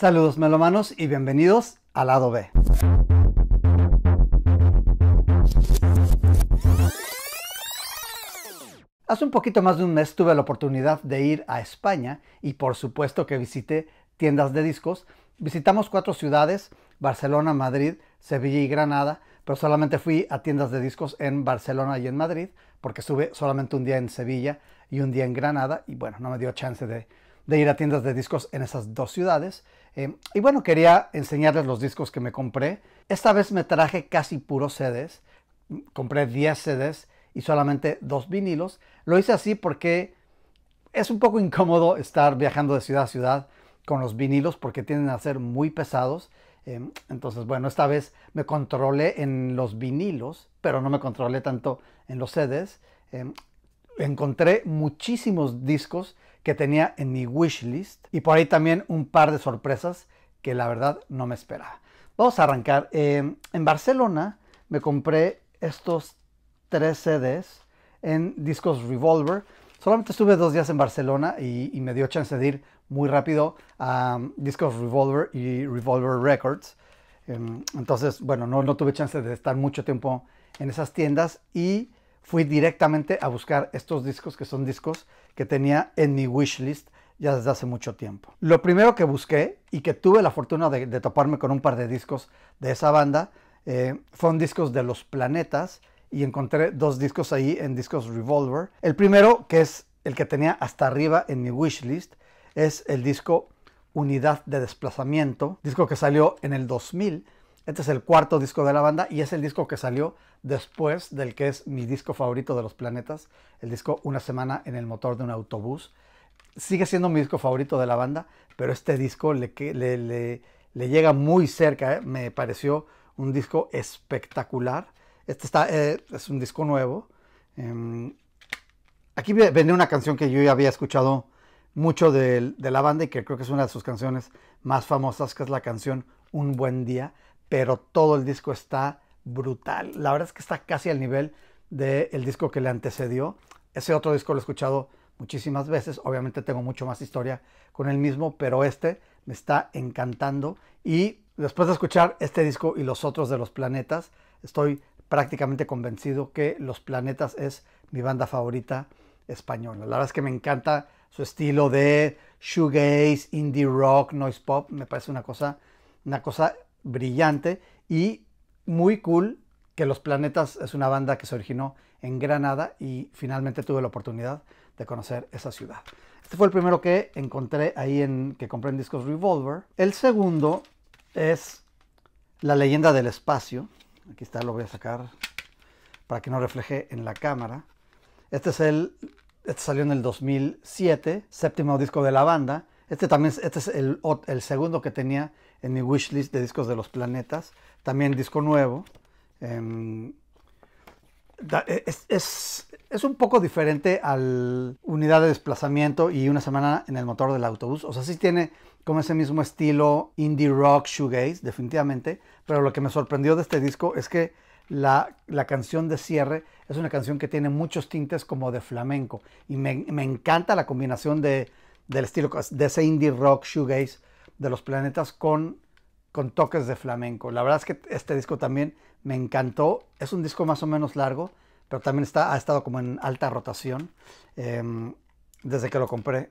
Saludos melomanos y bienvenidos al lado B. Hace un poquito más de un mes tuve la oportunidad de ir a España y por supuesto que visité tiendas de discos. Visitamos cuatro ciudades, Barcelona, Madrid, Sevilla y Granada, pero solamente fui a tiendas de discos en Barcelona y en Madrid, porque estuve solamente un día en Sevilla y un día en Granada y bueno, no me dio chance de ir a tiendas de discos en esas dos ciudades. Eh, y bueno, quería enseñarles los discos que me compré. Esta vez me traje casi puros CDs. Compré 10 CDs y solamente dos vinilos. Lo hice así porque es un poco incómodo estar viajando de ciudad a ciudad con los vinilos porque tienden a ser muy pesados. Eh, entonces, bueno, esta vez me controlé en los vinilos, pero no me controlé tanto en los CDs. Eh, encontré muchísimos discos que tenía en mi wishlist y por ahí también un par de sorpresas que la verdad no me esperaba. Vamos a arrancar. Em, en Barcelona me compré estos tres CDs en Discos Revolver. Solamente estuve dos días en Barcelona y, me dio chance de ir muy rápido a um, Discos Revolver y Revolver Records. Em, entonces, bueno, no, no tuve chance de estar mucho tiempo en esas tiendas y fui directamente a buscar estos discos que son discos que tenía en mi wishlist ya desde hace mucho tiempo. Lo primero que busqué y que tuve la fortuna de, toparme con un par de discos de esa banda son eh, fueron discos de Los Planetas y encontré dos discos ahí en Discos Revolver. El primero, que es el que tenía hasta arriba en mi wishlist, es el disco Unidad de Desplazamiento, disco que salió en el 2000 este es el cuarto disco de la banda y es el disco que salió después del que es mi disco favorito de los planetas, el disco Una semana en el motor de un autobús. Sigue siendo mi disco favorito de la banda, pero este disco le, llega muy cerca, ¿eh? me pareció un disco espectacular. Este eh, es un disco nuevo. Em, aquí venía una canción que yo ya había escuchado mucho de la banda y que creo que es una de sus canciones más famosas, que es la canción Un buen día pero todo el disco está brutal. La verdad es que está casi al nivel del disco que le antecedió. Ese otro disco lo he escuchado muchísimas veces. Obviamente tengo mucho más historia con el mismo, pero este me está encantando. Y después de escuchar este disco y los otros de los planetas, estoy prácticamente convencido que Los Planetas es mi banda favorita española. La verdad es que me encanta su estilo de shoegaze, indie rock, noise pop. Me parece una cosa, una cosa brillante y muy cool que Los Planetas es una banda que se originó en Granada y finalmente tuve la oportunidad de conocer esa ciudad. Este fue el primero que encontré ahí en que compré en Discos Revolver. El segundo es La leyenda del espacio. Aquí está, lo voy a sacar para que no refleje en la cámara. Este es el este salió en el 2007, séptimo disco de la banda este también este es el, segundo que tenía en mi wishlist de discos de los planetas. También disco nuevo. Em, e, es, es, es, un poco diferente al unidad de desplazamiento y una semana en el motor del autobús. O sea, sí tiene como ese mismo estilo indie rock, shoegaze, definitivamente. Pero lo que me sorprendió de este disco es que la, la, canción de cierre es una canción que tiene muchos tintes como de flamenco. Y me encanta la combinación de del estilo de ese indie rock shoegaze de los planetas con, con toques de flamenco. La verdad es que este disco también me encantó. Es un disco más o menos largo, pero también está, ha estado como en alta rotación em, desde que lo compré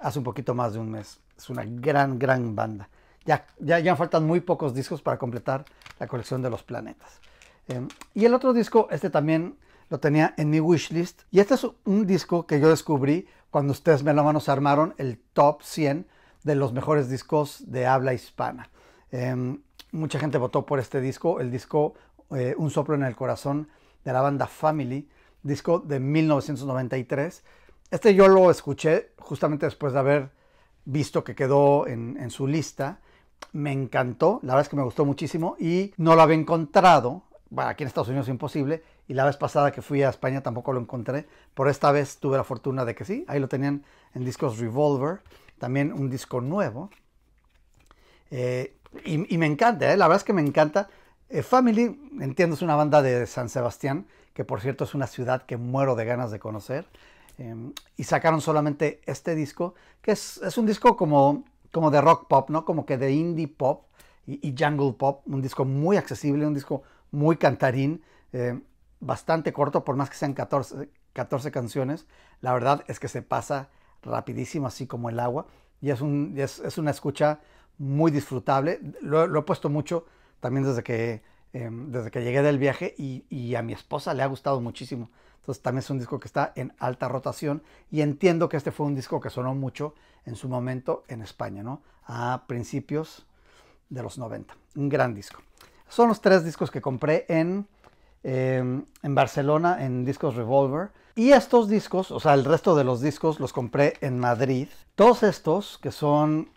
hace un poquito más de un mes. Es una gran, gran banda. Ya, ya, ya faltan muy pocos discos para completar la colección de los planetas. Em, y el otro disco, este también lo tenía en mi wishlist. Y este es un disco que yo descubrí cuando ustedes melómanos armaron el top 100 de los mejores discos de habla hispana. Em, mucha gente votó por este disco, el disco eh, Un soplo en el corazón de la banda Family, disco de 1993. Este yo lo escuché justamente después de haber visto que quedó en, en su lista. Me encantó, la verdad es que me gustó muchísimo y no lo había encontrado, bueno, aquí en Estados Unidos es imposible, y la vez pasada que fui a España tampoco lo encontré, por esta vez tuve la fortuna de que sí, ahí lo tenían en discos Revolver, también un disco nuevo. Eh, y, me encanta, eh, la verdad es que me encanta. Eh, Family, entiendo, es una banda de San Sebastián, que por cierto es una ciudad que muero de ganas de conocer. Em, y sacaron solamente este disco, que es, es, un disco como, como de rock pop, ¿no? Como que de indie pop y, jungle pop. Un disco muy accesible, un disco muy cantarín bastante corto, por más que sean 14, 14 canciones. La verdad es que se pasa rapidísimo, así como el agua. Y es, un, es, una escucha muy disfrutable. Lo, he puesto mucho también desde que, em, desde que llegué del viaje y, y, a mi esposa le ha gustado muchísimo. Entonces también es un disco que está en alta rotación y entiendo que este fue un disco que sonó mucho en su momento en España, ¿no? A principios de los 90. Un gran disco. Son los tres discos que compré en Em, en Barcelona en discos Revolver. Y estos discos, o sea, el resto de los discos los compré en Madrid. Todos estos, que son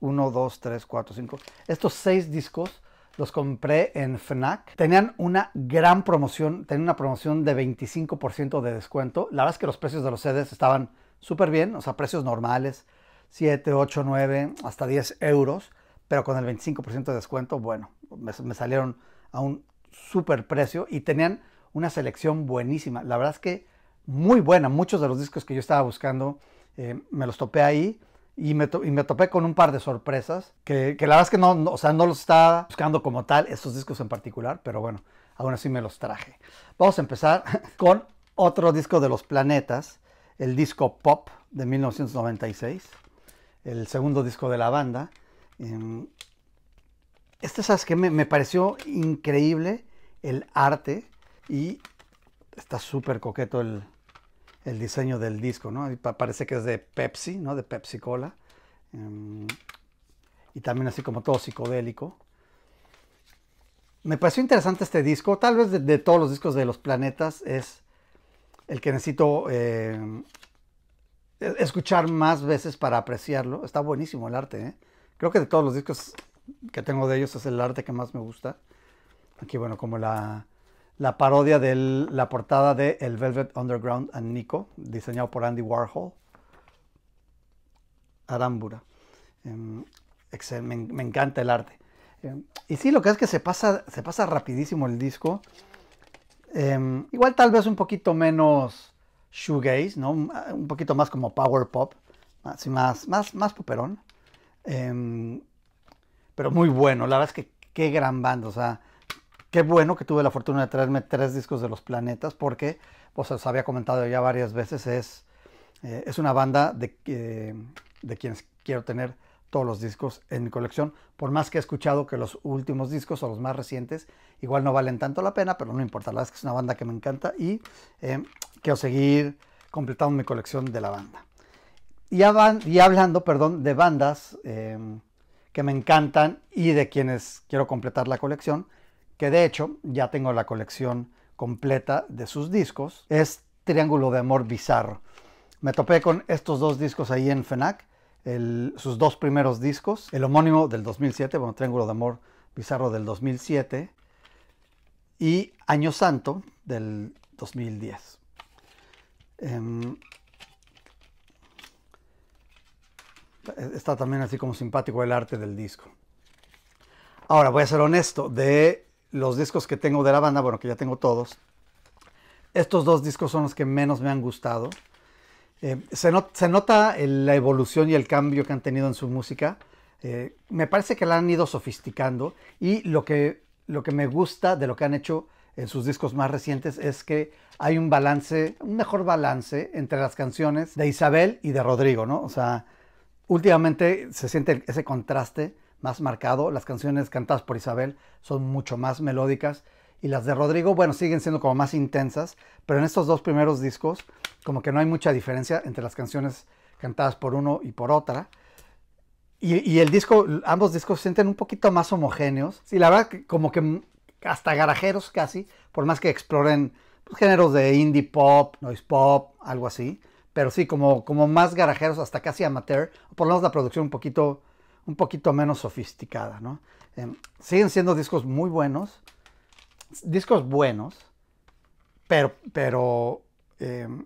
1, 2, 3, 4, 5, estos seis discos los compré en FNAC. Tenían una gran promoción, tenían una promoción de 25% de descuento. La verdad es que los precios de los CDs estaban súper bien, o sea, precios normales, 7, 8, 9, hasta 10 euros, pero con el 25% de descuento, bueno, me salieron a un súper precio y tenían una selección buenísima. La verdad es que muy buena. Muchos de los discos que yo estaba buscando eh, me los topé ahí y me, y me, topé con un par de sorpresas que, la verdad es que no, o sea, no los estaba buscando como tal, esos discos en particular, pero bueno, aún así me los traje. Vamos a empezar con otro disco de los planetas, el disco Pop de 1996, el segundo disco de la banda. Em, este, ¿sabes que me, pareció increíble el arte y está súper coqueto el, diseño del disco, ¿no? parece que es de Pepsi, ¿no? De Pepsi Cola. Em, y también así como todo psicodélico. Me pareció interesante este disco. Tal vez de, todos los discos de los planetas es el que necesito em, e, escuchar más veces para apreciarlo. Está buenísimo el arte, ¿eh? Creo que de todos los discos que tengo de ellos es el arte que más me gusta. Aquí, bueno, como la, la parodia de la portada de El Velvet Underground and Nico, diseñado por Andy Warhol. Arámbula em, me, encanta el arte. Em, y sí, lo que es que se pasa, se pasa rapidísimo el disco. Em, igual tal vez un poquito menos shoegaze, ¿no? Ah, un poquito más como power pop, así más, más, más poperón pero muy bueno. La verdad es que qué gran banda, o sea, qué bueno que tuve la fortuna de traerme tres discos de Los Planetas, porque, pues os había comentado ya varias veces, es, eh, es una banda de, eh, de quienes quiero tener todos los discos en mi colección, por más que he escuchado que los últimos discos o los más recientes igual no valen tanto la pena, pero no importa, la verdad es que es una banda que me encanta y eh, quiero seguir completando mi colección de la banda. Y, y hablando, perdón, de bandas que me encantan y de quienes quiero completar la colección, que de hecho ya tengo la colección completa de sus discos, es Triángulo de Amor Bizarro. Me topé con estos dos discos ahí en FENAC, sus dos primeros discos, el homónimo del 2007, bueno, Triángulo de Amor Bizarro del 2007 y Año Santo del 2010. Está también así como simpático el arte del disco. Ahora, voy a ser honesto, de los discos que tengo de la banda, bueno, que ya tengo todos, estos dos discos son los que menos me han gustado. Eh, se, nota la evolución y el cambio que han tenido en su música. Eh, me parece que la han ido sofisticando y lo que, lo que me gusta de lo que han hecho en sus discos más recientes es que hay un balance, un mejor balance entre las canciones de Isabel y de Rodrigo, ¿no? O sea, Últimamente se siente ese contraste más marcado. Las canciones cantadas por Isabel son mucho más melódicas y las de Rodrigo, bueno, siguen siendo como más intensas, pero en estos dos primeros discos como que no hay mucha diferencia entre las canciones cantadas por uno y por otra. Y, el disco, ambos discos se sienten un poquito más homogéneos. Sí, la verdad, como que hasta garajeros casi, por más que exploren pues, géneros de indie pop, noise pop, algo así pero sí, como, como más garajeros, hasta casi amateur, por lo menos la producción un poquito, un poquito menos sofisticada, ¿no? Em, siguen siendo discos muy buenos, discos buenos, pero, pero em,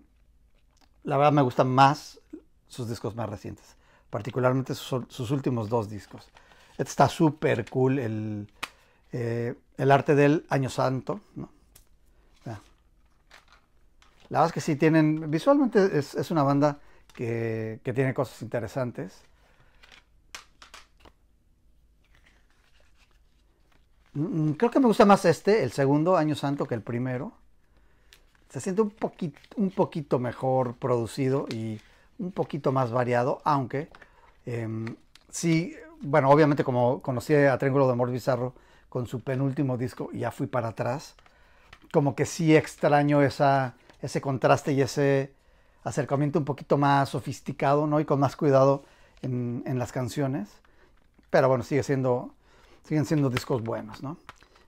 la verdad me gustan más sus discos más recientes, particularmente sus, últimos dos discos. Este está súper cool, el, eh, el arte del Año Santo, ¿no? La verdad es que sí tienen, visualmente es, es una banda que, que tiene cosas interesantes. Mm, mm, creo que me gusta más este, el segundo Año Santo, que el primero. Se siente un poquito, un poquito mejor producido y un poquito más variado, aunque em, sí, bueno, obviamente como conocí a Triángulo de Amor Bizarro con su penúltimo disco, ya fui para atrás, como que sí extraño esa, ese contraste y ese acercamiento un poquito más sofisticado, ¿no? Y con más cuidado en, las canciones. Pero bueno, sigue siendo, siguen siendo discos buenos, ¿no?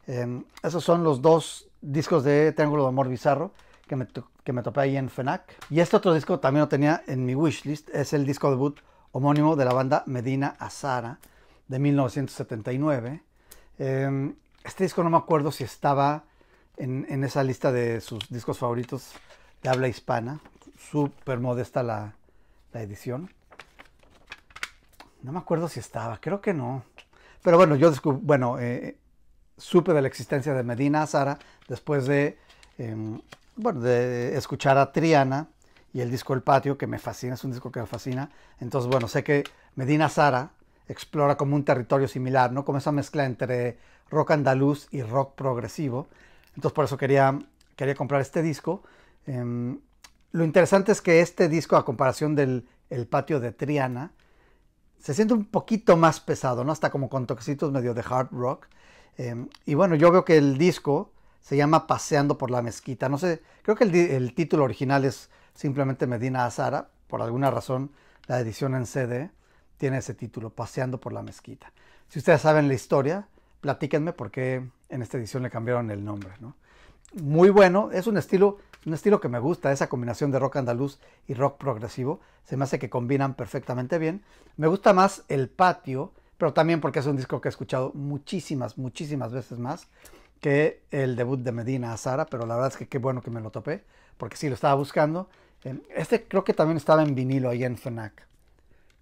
Em, esos son los dos discos de Triángulo de Amor Bizarro que me, que topé ahí en FENAC. Y este otro disco también lo tenía en mi wishlist. Es el disco debut homónimo de la banda Medina Azara de 1979. Em, este disco no me acuerdo si estaba en esa lista de sus discos favoritos de habla hispana. Súper modesta la, edición. No me acuerdo si estaba, creo que no. Pero bueno, yo bueno, eh, eh, supe de la existencia de Medina Sara después de, em, bueno, de escuchar a Triana y el disco El Patio, que me fascina, es un disco que me fascina. Entonces, bueno, sé que Medina Sara explora como un territorio similar, ¿no? Como esa mezcla entre rock andaluz y rock progresivo. Entonces, por eso quería, quería comprar este disco. Em, lo interesante es que este disco, a comparación del el Patio de Triana, se siente un poquito más pesado, ¿no? Hasta como con toquecitos medio de hard rock. Em, y bueno, yo veo que el disco se llama Paseando por la Mezquita. No sé, creo que el, título original es simplemente Medina Azara. Por alguna razón, la edición en CD tiene ese título, Paseando por la Mezquita. Si ustedes saben la historia, platíquenme por qué en esta edición le cambiaron el nombre, Muy bueno, es un estilo un estilo que me gusta, esa combinación de rock andaluz y rock progresivo, se me hace que combinan perfectamente bien. Me gusta más El Patio, pero también porque es un disco que he escuchado muchísimas, muchísimas veces más que el debut de Medina Sara pero la verdad es que qué bueno que me lo topé, porque sí lo estaba buscando. Eh, este creo que también estaba en vinilo ahí en FNAC.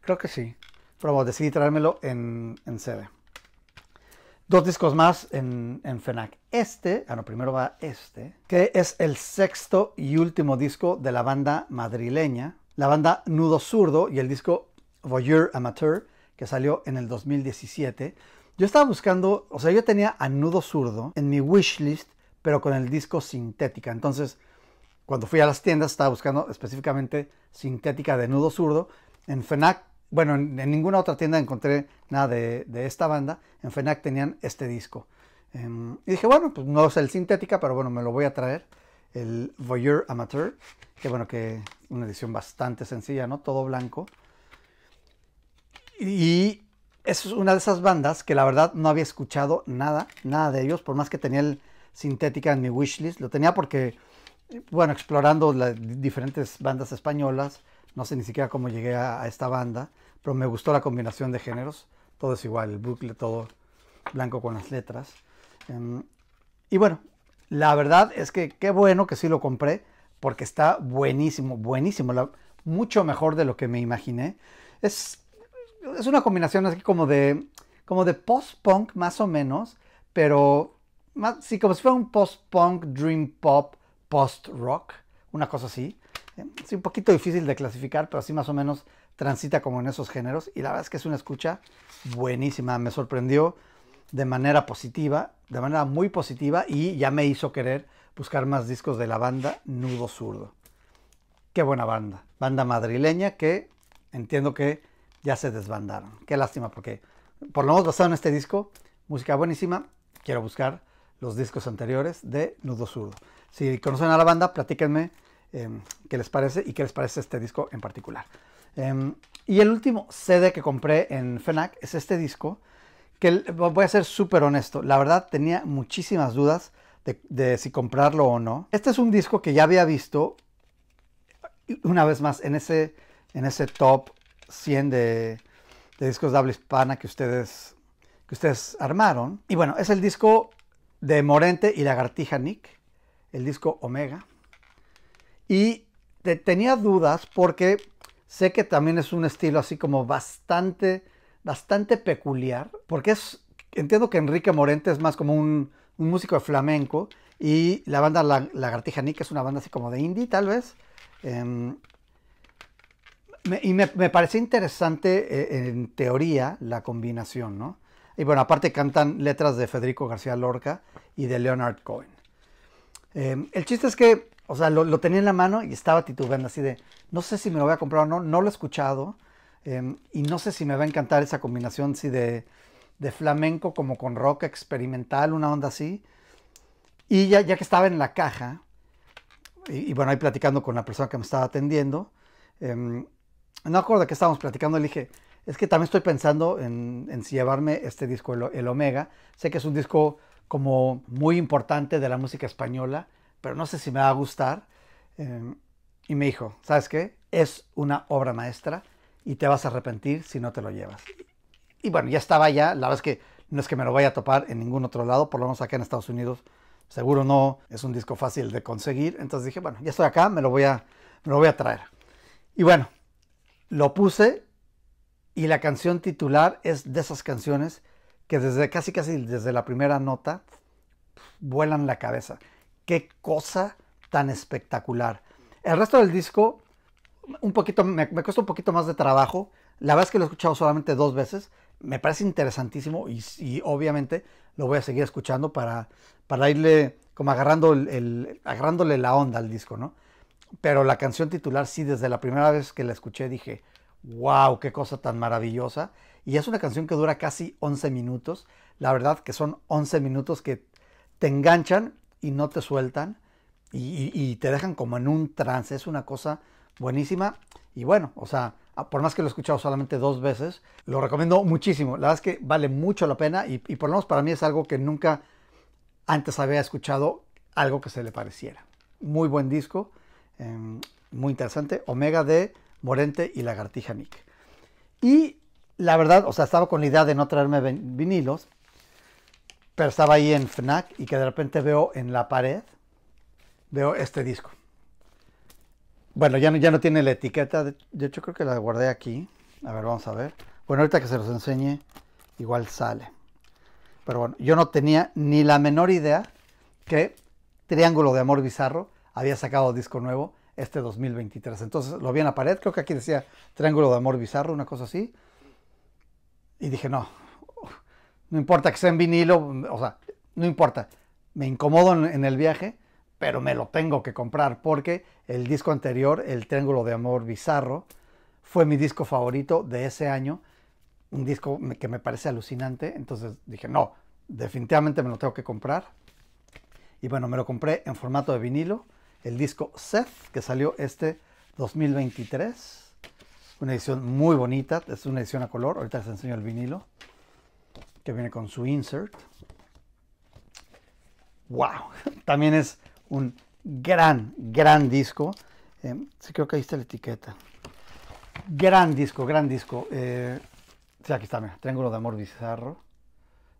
Creo que sí, pero bueno, decidí traérmelo en, en dos discos más en, FENAC. Este, bueno, ah, primero va este, que es el sexto y último disco de la banda madrileña, la banda Nudo Zurdo y el disco Voyeur Amateur, que salió en el 2017. Yo estaba buscando, o sea, yo tenía a Nudo Zurdo en mi wishlist, pero con el disco Sintética. Entonces, cuando fui a las tiendas, estaba buscando específicamente Sintética de Nudo Zurdo. En FENAC bueno, en, ninguna otra tienda encontré nada de, esta banda. En FENAC tenían este disco. Em, y dije, bueno, pues no es el Sintética, pero bueno, me lo voy a traer. El Voyeur Amateur, que bueno, que una edición bastante sencilla, ¿no? Todo blanco. Y es una de esas bandas que la verdad no había escuchado nada, nada de ellos, por más que tenía el Sintética en mi wishlist. Lo tenía porque, bueno, explorando las diferentes bandas españolas, no sé ni siquiera cómo llegué a, esta banda, pero me gustó la combinación de géneros. Todo es igual, el bucle, todo blanco con las letras. Em, y bueno, la verdad es que qué bueno que sí lo compré, porque está buenísimo, buenísimo, mucho mejor de lo que me imaginé. Es, es una combinación así como de, como de post-punk más o menos, pero más, sí, como si fuera un post-punk, dream pop, post-rock, una cosa así. Es un poquito difícil de clasificar, pero así más o menos transita como en esos géneros. Y la verdad es que es una escucha buenísima. Me sorprendió de manera positiva, de manera muy positiva, y ya me hizo querer buscar más discos de la banda Nudo Zurdo. Qué buena banda. Banda madrileña que entiendo que ya se desbandaron. Qué lástima, porque por lo menos basado en este disco, música buenísima. Quiero buscar los discos anteriores de Nudo Zurdo. Si conocen a la banda, platíquenme Em, qué les parece y qué les parece este disco en particular. Em, y el último CD que compré en FENAC es este disco, que voy a ser súper honesto, la verdad tenía muchísimas dudas de, si comprarlo o no. Este es un disco que ya había visto una vez más en ese, en ese top 100 de, discos de habla hispana que ustedes, que ustedes armaron. Y bueno, es el disco de Morente y Lagartija Nick, el disco Omega. Y tenía dudas porque sé que también es un estilo así como bastante, bastante peculiar, porque es, entiendo que Enrique Morente es más como un, músico de flamenco y la banda la, Lagartija Nick es una banda así como de indie tal vez. Em, y me, me, parece interesante eh, en teoría la combinación, ¿no? Y bueno, aparte cantan letras de Federico García Lorca y de Leonard Cohen. Em, el chiste es que o sea, lo, tenía en la mano y estaba titubeando así de, no sé si me lo voy a comprar o no, no lo he escuchado em, y no sé si me va a encantar esa combinación así de, de, flamenco como con rock experimental, una onda así. Y ya, ya que estaba en la caja, y, bueno, ahí platicando con la persona que me estaba atendiendo, eh, no acuerdo de qué estábamos platicando, le dije, es que también estoy pensando en, en si llevarme este disco, el Omega, sé que es un disco como muy importante de la música española pero no sé si me va a gustar. Em, y me dijo, ¿sabes qué? Es una obra maestra y te vas a arrepentir si no te lo llevas. Y bueno, ya estaba ya, la verdad es que no es que me lo vaya a topar en ningún otro lado, por lo menos acá en Estados Unidos, seguro no, es un disco fácil de conseguir. Entonces dije, bueno, ya estoy acá, me lo voy a, me lo voy a traer. Y bueno, lo puse y la canción titular es de esas canciones que desde casi casi desde la primera nota vuelan la cabeza qué cosa tan espectacular. El resto del disco, un poquito, me, me cuesta un poquito más de trabajo. La verdad es que lo he escuchado solamente dos veces. Me parece interesantísimo y, y obviamente lo voy a seguir escuchando para, para irle como agarrando el, el, agarrándole la onda al disco, ¿no? Pero la canción titular sí, desde la primera vez que la escuché dije, wow, qué cosa tan maravillosa. Y es una canción que dura casi 11 minutos. La verdad que son 11 minutos que te enganchan y no te sueltan y, te dejan como en un trance. Es una cosa buenísima. Y bueno, o sea, por más que lo he escuchado solamente dos veces, lo recomiendo muchísimo. La verdad es que vale mucho la pena y, por lo menos para mí es algo que nunca antes había escuchado, algo que se le pareciera. Muy buen disco, em, muy interesante. Omega de Morente y Lagartija Nick. Y la verdad, o sea, estaba con la idea de no traerme vinilos, pero estaba ahí en FNAC y que de repente veo en la pared, veo este disco. Bueno, ya no, ya no tiene la etiqueta, de, hecho creo que la guardé aquí. A ver, vamos a ver. Bueno, ahorita que se los enseñe, igual sale. Pero bueno, yo no tenía ni la menor idea que Triángulo de Amor Bizarro había sacado disco nuevo este 2023. Entonces lo vi en la pared, creo que aquí decía Triángulo de Amor Bizarro, una cosa así. Y dije, no, no importa que sea en vinilo, o sea, no importa. Me incomodo en, el viaje, pero me lo tengo que comprar porque el disco anterior, El Triángulo de Amor Bizarro, fue mi disco favorito de ese año. Un disco que me parece alucinante. Entonces dije, no, definitivamente me lo tengo que comprar. Y bueno, me lo compré en formato de vinilo. El disco Seth, que salió este 2023. Una edición muy bonita. Es una edición a color. Ahorita les enseño el vinilo que viene con su insert. ¡Wow! También es un gran, gran disco. Eh, sí, creo que ahí está la etiqueta. Gran disco, gran disco. Eh, sí, aquí está, mira, Triángulo de Amor Bizarro.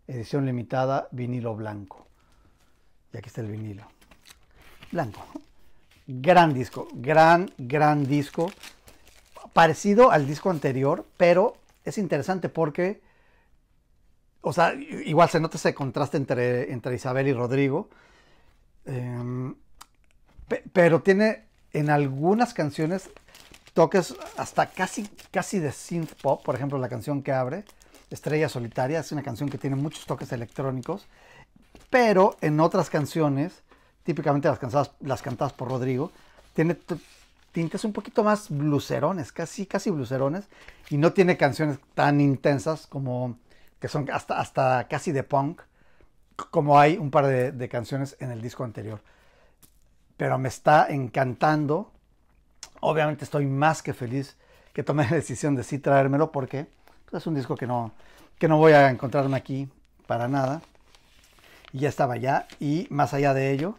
Edición limitada, vinilo blanco. Y aquí está el vinilo. Blanco. Gran disco, gran, gran disco. Parecido al disco anterior, pero es interesante porque o sea, igual se nota ese contraste entre, Isabel y Rodrigo. Em, pero tiene en algunas canciones toques hasta casi, casi de synth pop. Por ejemplo, la canción que abre, Estrella Solitaria, es una canción que tiene muchos toques electrónicos. Pero en otras canciones, típicamente las, las cantadas por Rodrigo, tiene tintes un poquito más bluserones, casi, casi bluserones. Y no tiene canciones tan intensas como que son hasta, hasta casi de punk, como hay un par de, canciones en el disco anterior. Pero me está encantando. Obviamente estoy más que feliz que tomé la decisión de sí traérmelo porque pues, es un disco que no, que no voy a encontrarme aquí para nada. Y ya estaba ya. Y más allá de ello,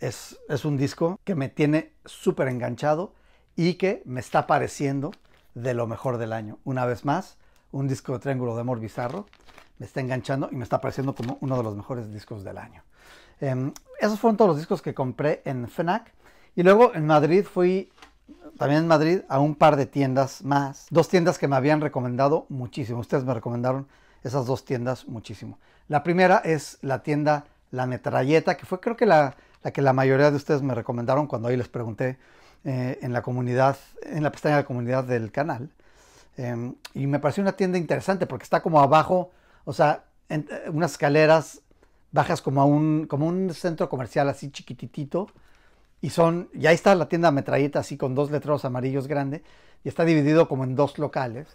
es un disco que me tiene súper enganchado y que me está pareciendo de lo mejor del año. Una vez más, un disco de Triángulo de Amor Bizarro. Me está enganchando y me está pareciendo como uno de los mejores discos del año. Em, esos fueron todos los discos que compré en FNAC. Y luego en Madrid fui también en Madrid a un par de tiendas más. Dos tiendas que me habían recomendado muchísimo. Ustedes me recomendaron esas dos tiendas muchísimo. La primera es la tienda La Metralleta, que fue creo que la, que la mayoría de ustedes me recomendaron cuando ahí les pregunté eh, en la comunidad, en la pestaña de comunidad del canal. Em, y me pareció una tienda interesante porque está como abajo, o sea, en, eh, unas escaleras bajas como a un, como un centro comercial así chiquititito. Y son, ya ahí está la tienda metralleta así con dos letreros amarillos grande y está dividido como en dos locales.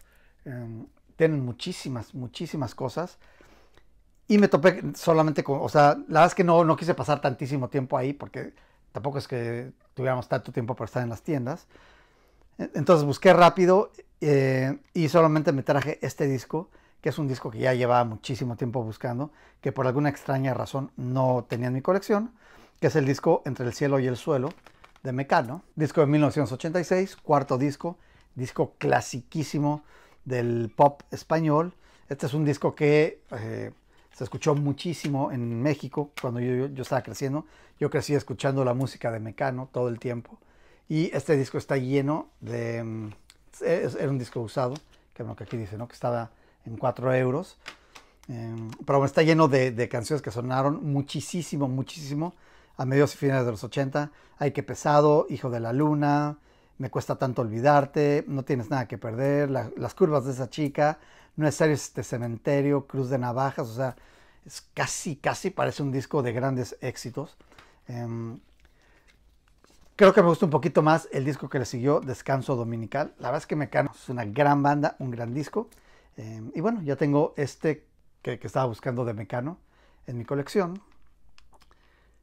Em, tienen muchísimas, muchísimas cosas. Y me topé solamente con, o sea, la verdad es que no, no quise pasar tantísimo tiempo ahí porque tampoco es que tuviéramos tanto tiempo para estar en las tiendas. E, entonces busqué rápido eh, y solamente me traje este disco, que es un disco que ya llevaba muchísimo tiempo buscando, que por alguna extraña razón no tenía en mi colección, que es el disco Entre el cielo y el suelo de Mecano, disco de 1986, cuarto disco, disco clasiquísimo del pop español. Este es un disco que eh, se escuchó muchísimo en México cuando yo, yo estaba creciendo. Yo crecí escuchando la música de Mecano todo el tiempo. Y este disco está lleno de mm, era un disco usado, que, lo que aquí dice, ¿no? Que estaba en 4 euros. Em, pero está lleno de, canciones que sonaron muchísimo, muchísimo a mediados y finales de los 80. Hay que pesado, Hijo de la Luna, Me cuesta tanto olvidarte, No tienes nada que perder, Las curvas de esa chica, No es serio este cementerio, Cruz de navajas, o sea, es casi, casi parece un disco de grandes éxitos. Em, Creo que me gustó un poquito más el disco que le siguió, Descanso Dominical. La verdad es que Mecano es una gran banda, un gran disco. Em, y bueno, ya tengo este que, que, estaba buscando de Mecano en mi colección.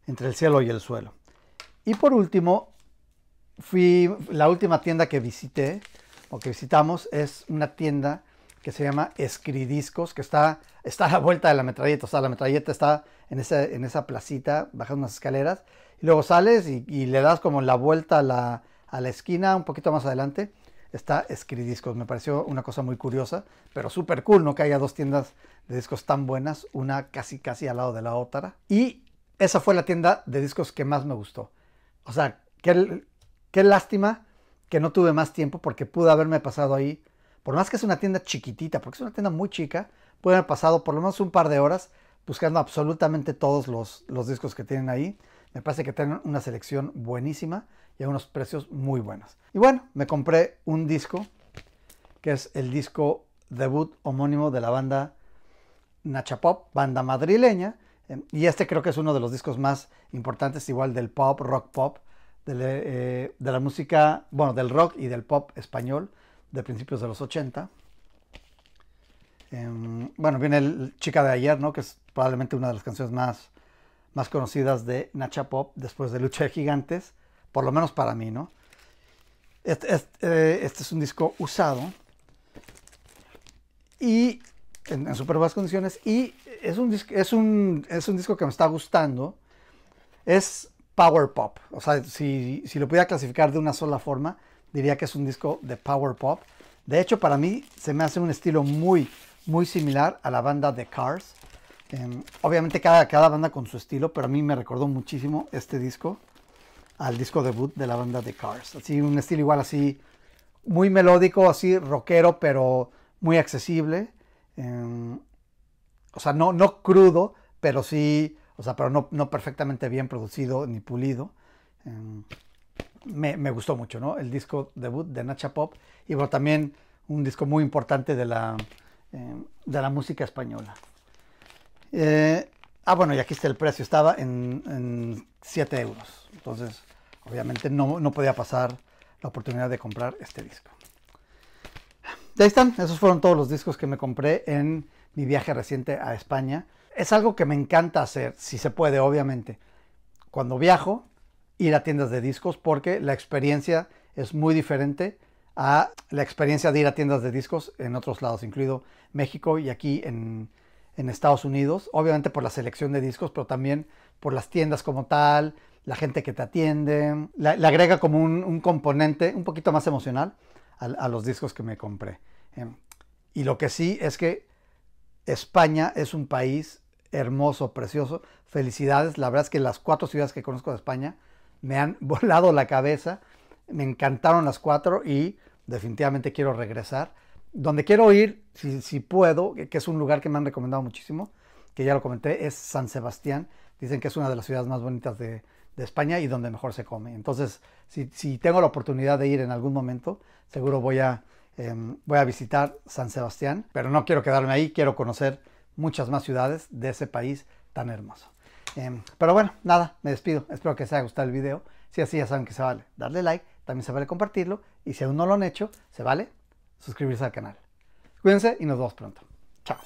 Entre el cielo y el suelo. Y por último, fui la última tienda que visité o que visitamos es una tienda que se llama Escridiscos, que está, está a la vuelta de la metralleta. O sea, la metralleta está en esa, en placita, bajas unas escaleras y luego sales y, le das como la vuelta a la, a la, esquina, un poquito más adelante, está Escridiscos. Me pareció una cosa muy curiosa, pero súper cool, ¿no? Que haya dos tiendas de discos tan buenas, una casi casi al lado de la otra. Y esa fue la tienda de discos que más me gustó. O sea, qué, qué lástima que no tuve más tiempo porque pude haberme pasado ahí, por más que es una tienda chiquitita, porque es una tienda muy chica, pude haber pasado por lo menos un par de horas buscando absolutamente todos los, discos que tienen ahí. Me parece que tienen una selección buenísima y a unos precios muy buenos. Y bueno, me compré un disco, que es el disco debut homónimo de la banda Nacha Pop, banda madrileña. Em, y este creo que es uno de los discos más importantes, igual del pop, rock pop, de, eh, de la música, bueno, del rock y del pop español de principios de los 80. Em, bueno, viene el Chica de ayer, ¿no? Que es probablemente una de las canciones más, más conocidas de Nacha Pop después de Lucha de Gigantes, por lo menos para mí, ¿no? Eh, este, es un disco usado y en, super buenas condiciones y es un, es, un, es un disco que me está gustando. Es power pop. O sea, si, si lo pudiera clasificar de una sola forma, diría que es un disco de power pop. De hecho, para mí se me hace un estilo muy muy similar a la banda The Cars. Em, obviamente cada, cada banda con su estilo, pero a mí me recordó muchísimo este disco al disco debut de la banda The Cars. Así un estilo igual así muy melódico, así rockero, pero muy accesible. Em, o sea, no, no crudo, pero sí, o sea, pero no, perfectamente bien producido ni pulido. Em, me, gustó mucho, ¿no? El disco debut de Nacha Pop. Y bueno, también un disco muy importante de la, eh, de la música española. Eh, ah, bueno, y aquí está el precio, estaba en, siete 7 euros. Entonces, obviamente no, podía pasar la oportunidad de comprar este disco. De ahí están, esos fueron todos los discos que me compré en mi viaje reciente a España. Es algo que me encanta hacer, si se puede, obviamente. Cuando viajo, ir a tiendas de discos porque la experiencia es muy diferente a la experiencia de ir a tiendas de discos en otros lados, incluido México y aquí en, en Estados Unidos, obviamente por la selección de discos, pero también por las tiendas como tal, la gente que te atiende, le, agrega como un, componente un poquito más emocional a, los discos que me compré. Em. y lo que sí es que España es un país hermoso, precioso, felicidades, la verdad es que las cuatro ciudades que conozco de España me han volado la cabeza, me encantaron las cuatro y definitivamente quiero regresar. Donde quiero ir, si, puedo, que es un lugar que me han recomendado muchísimo, que ya lo comenté, es San Sebastián. Dicen que es una de las ciudades más bonitas de, España y donde mejor se come. Entonces, si, tengo la oportunidad de ir en algún momento, seguro voy a, em, voy a visitar San Sebastián, pero no quiero quedarme ahí, quiero conocer muchas más ciudades de ese país tan hermoso. Em, pero bueno, nada, me despido. Espero que les haya gustado el video. Si así ya saben que se vale, darle like también se vale compartirlo y si aún no lo han hecho, se vale suscribirse al canal. Cuídense y nos vemos pronto. Chao.